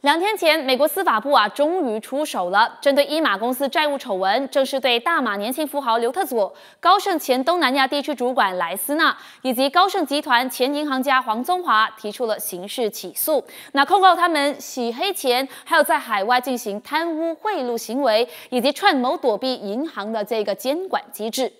两天前，美国司法部啊终于出手了，针对伊马公司债务丑闻，正式对大马年轻富豪刘特佐、高盛前东南亚地区主管莱斯纳以及高盛集团前银行家黄宗华提出了刑事起诉。那控告他们洗黑钱，还有在海外进行贪污贿赂行为，以及串谋躲避银行的这个监管机制。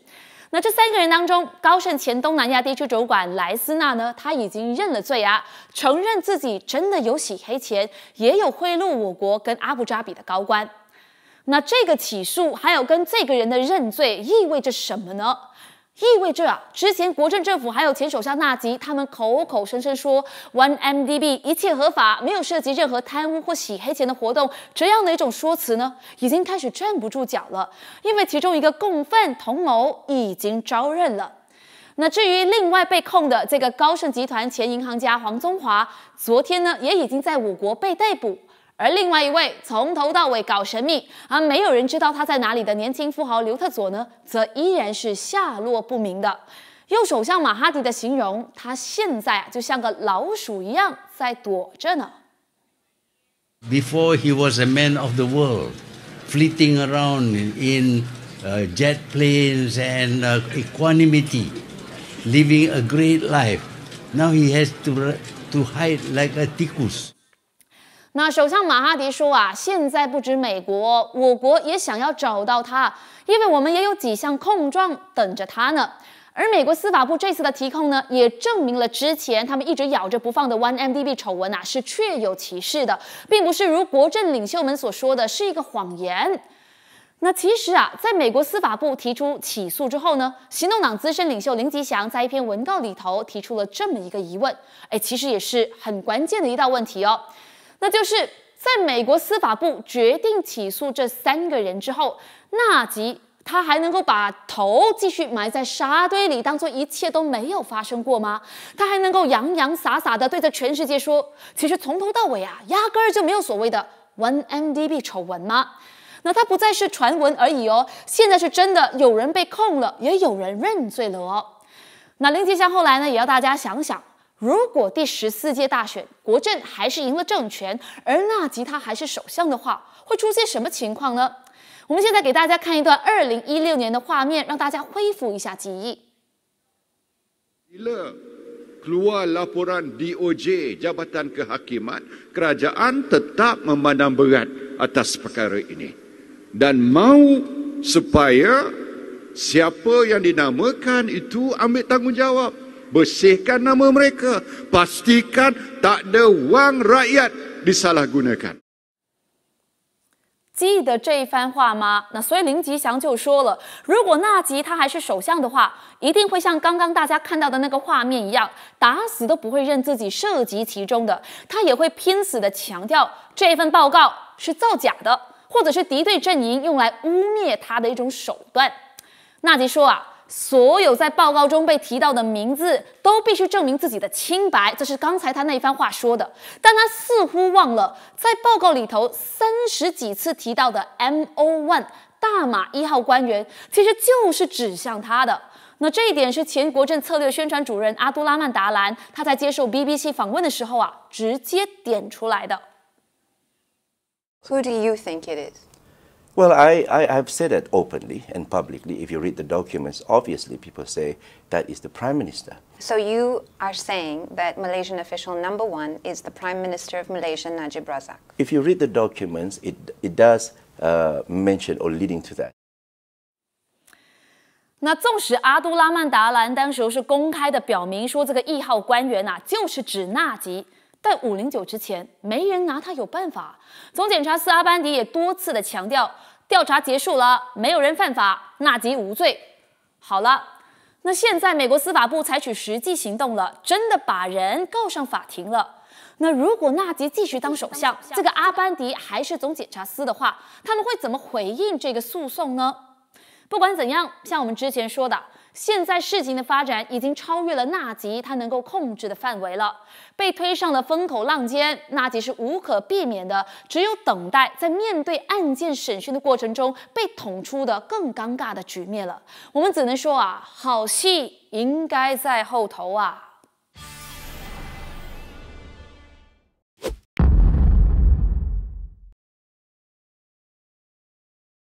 那这三个人当中，高盛前东南亚地区主管莱斯纳呢，他已经认了罪啊，承认自己真的有洗黑钱，也有贿赂我国跟阿布扎比的高官。那这个起诉还有跟这个人的认罪意味着什么呢？意味着啊，之前国政政府还有前首相纳吉，他们口口声声说 OneMDB 一切合法，没有涉及任何贪污或洗黑钱的活动，这样的一种说辞呢，已经开始站不住脚了。因为其中一个共犯同谋已经招认了。那至于另外被控的这个高盛集团前银行家黄宗华，昨天呢也已经在我国被逮捕。而另外一位从头到尾搞神秘，而没有人知道他在哪里的年轻富豪刘特佐呢，则依然是下落不明的。用首相马哈迪的形容，他现在啊就像个老鼠一样在躲着呢。Before he was a man of the world, flitting around in jet planes and equanimity, living a great life. Now he has to to hide like a ticoos. 那首相马哈迪说啊，现在不止美国，我国也想要找到他，因为我们也有几项控状等着他呢。而美国司法部这次的提控呢，也证明了之前他们一直咬着不放的 OneMDB 丑闻啊，是确有其事的，并不是如国政领袖们所说的是一个谎言。那其实啊，在美国司法部提出起诉之后呢，行动党资深领袖林吉祥在一篇文告里头提出了这么一个疑问，哎，其实也是很关键的一道问题哦。那就是在美国司法部决定起诉这三个人之后，纳吉他还能够把头继续埋在沙堆里，当做一切都没有发生过吗？他还能够洋洋洒洒的对着全世界说，其实从头到尾啊，压根儿就没有所谓的 OneMDB 丑闻吗？那他不再是传闻而已哦，现在是真的有人被控了，也有人认罪了哦。那林吉祥后来呢，也要大家想想。如果第十四届大选国阵还是赢了政权，而纳吉他还是首相的话，会出现什么情况呢？我们现在给大家看一段二零一六年的画面，让大家恢复一下记忆。除了报告 D.O.J.、,，,，,，,，,，,，,，,，,，,，,，,，,，,，,，,，,，,，,，,，,，,，,，,，,，,，,，,，,，,，,，,，,，,，,，,，,，,，,，,，,，,，,，,，,，,，,，,，,，,，,，,，,，,，,，,，,，,，,，,，,，,，,，,，,，,，,，,，,，,，,，,，,，,，,，,，,，,，,，,，,，,，,，,，,，,，,，,，,，,，,，,，,，,，,，,，,，,，,，,，,，,，记得这一番话吗？那所以林吉祥就说了，如果纳吉他还是首相的话，一定会像刚刚大家看到的那个画面一样，打死都不会认自己涉及其中的，他也会拼死的强调这份报告是造假的，或者是敌对阵营用来污蔑他的一种手段。纳吉说啊。所有在报告中被提到的名字都必须证明自己的清白，这是刚才他那番话说的。但他似乎忘了，在报告里头三十几次提到的 “Mo One 大马一号官员”，其实就是指向他的。那这一点是前国政策略宣传主任阿杜拉曼达兰他在接受 BBC 访问的时候啊，直接点出来的。Who do you think it is? Well, I, I, have said that openly and publicly. If you read the documents, obviously people say that is the Prime Minister. So you are saying that Malaysian official number one is the Prime Minister of Malaysia, Najib Razak? If you read the documents, it, it does uh, mention or leading to that. 那纵使阿都拉曼达兰当时候是公开的表明说这个一号官员呐、啊、就是指纳吉，但五零九之前没人拿他有办法。总检察司阿班迪也多次的强调，调查结束了，没有人犯法，纳吉无罪。好了，那现在美国司法部采取实际行动了，真的把人告上法庭了。那如果纳吉继续当首相，这个阿班迪还是总检察司的话，他们会怎么回应这个诉讼呢？不管怎样，像我们之前说的。现在事情的发展已经超越了纳吉他能够控制的范围了，被推上了风口浪尖，纳吉是无可避免的，只有等待在面对案件审讯的过程中被捅出的更尴尬的局面了。我们只能说啊，好戏应该在后头啊。